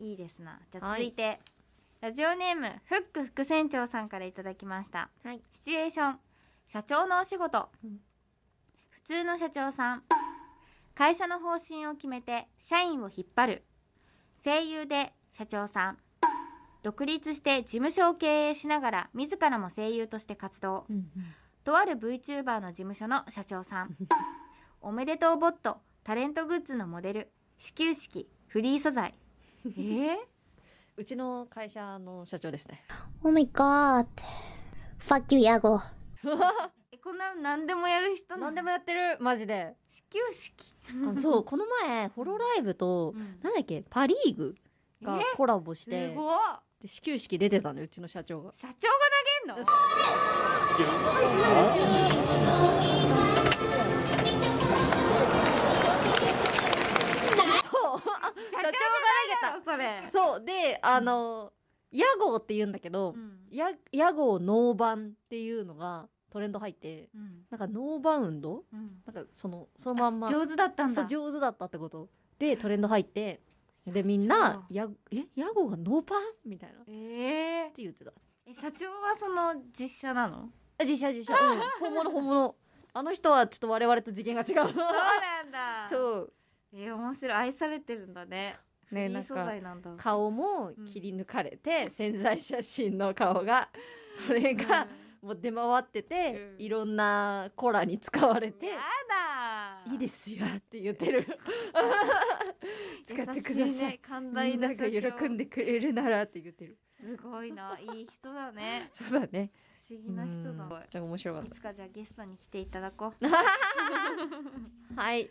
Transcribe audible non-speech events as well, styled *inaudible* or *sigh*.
いいですなじゃあ続いて、はい、ラジオネームフック副船長さんからいただきました、はい、シチュエーション社長のお仕事、うん、普通の社長さん会社の方針を決めて社員を引っ張る声優で社長さん独立して事務所を経営しながら自らも声優として活動、うん、とある VTuber の事務所の社長さん *laughs* おめでとうボットタレントグッズのモデル始球式フリー素材えー、うちの会社の社長ですね。*laughs* Oh my god. Fuck you, ヤゴ。*laughs* こんな何でもやる人何でもやってる、マジで。始球式。そう、この前、ホロライブと、うん、なんだっけ、パリーグがコラボして、で始球式出てたのうちの社長が。社長が投げんの *laughs* それそうであの、屋号って言うんだけど、屋号ノーバンっていうのがトレンド入って、なんかノーバウンド、なんかそのそのまんま上手だったんだ上手だったってことでトレンド入ってでみんなやえ屋号がノーパンみたいなええって言ってたえ社長はその実写なの実写実写、本物本物あの人はちょっと我々と次元が違うそうなんだ *laughs* そうえ面白い愛されてるんだねねなんか顔も切り抜かれて、うん、潜在写真の顔が *laughs* それが、もう出回ってて、いろんなコラに使われていいですよって言ってる *laughs* 使ってください、ね、寛大な社長喜んでくれるならって言ってるすごいな、いい人だね。*laughs* そうだね。不思議な人だ。じゃ面白かった。いつかじゃあゲストに来ていただこう。はい。